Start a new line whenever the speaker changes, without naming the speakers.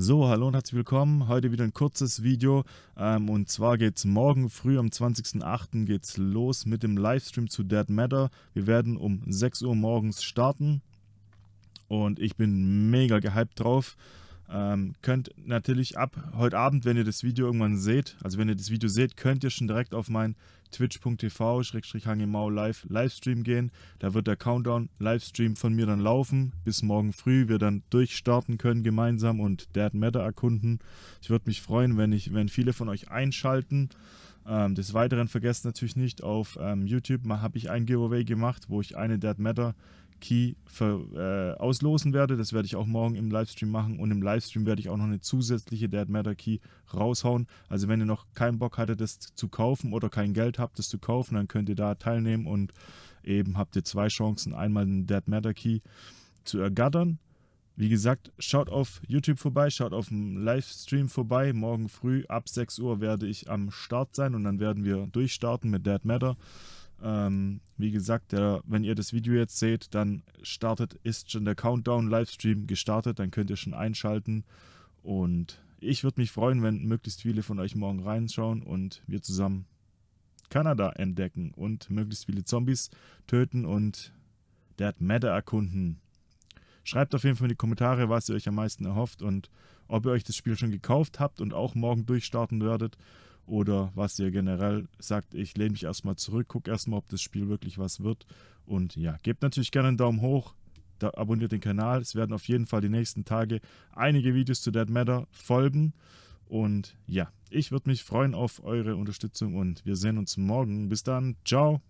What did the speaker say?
So, hallo und herzlich willkommen. Heute wieder ein kurzes Video. Ähm, und zwar geht es morgen früh am 20.08. geht's los mit dem Livestream zu Dead Matter. Wir werden um 6 Uhr morgens starten. Und ich bin mega gehypt drauf. Ähm, könnt natürlich ab heute Abend, wenn ihr das Video irgendwann seht, also wenn ihr das Video seht, könnt ihr schon direkt auf meinen twitch.tv hangemau live Livestream gehen. Da wird der Countdown Livestream von mir dann laufen, bis morgen früh wir dann durchstarten können gemeinsam und Dead Matter erkunden. Ich würde mich freuen, wenn ich, wenn viele von euch einschalten. Ähm, des Weiteren vergesst natürlich nicht, auf ähm, YouTube habe ich ein Giveaway gemacht, wo ich eine Dead Matter Key für, äh, auslosen werde. Das werde ich auch morgen im Livestream machen und im Livestream werde ich auch noch eine zusätzliche Dead Matter Key raushauen. Also wenn ihr noch keinen Bock hattet, das zu kaufen oder kein Geld habt, das zu kaufen, dann könnt ihr da teilnehmen und eben habt ihr zwei Chancen, einmal den Dead Matter Key zu ergattern. Wie gesagt, schaut auf YouTube vorbei, schaut auf dem Livestream vorbei. Morgen früh ab 6 Uhr werde ich am Start sein und dann werden wir durchstarten mit Dead Matter. Ähm, wie gesagt, der, wenn ihr das Video jetzt seht, dann startet, ist schon der Countdown-Livestream gestartet, dann könnt ihr schon einschalten. Und ich würde mich freuen, wenn möglichst viele von euch morgen reinschauen und wir zusammen Kanada entdecken und möglichst viele Zombies töten und Dead Matter erkunden. Schreibt auf jeden Fall in die Kommentare, was ihr euch am meisten erhofft und ob ihr euch das Spiel schon gekauft habt und auch morgen durchstarten werdet oder was ihr generell sagt, ich lehne mich erstmal zurück, gucke erstmal, ob das Spiel wirklich was wird. Und ja, gebt natürlich gerne einen Daumen hoch, da abonniert den Kanal. Es werden auf jeden Fall die nächsten Tage einige Videos zu Dead Matter folgen. Und ja, ich würde mich freuen auf eure Unterstützung und wir sehen uns morgen. Bis dann, ciao.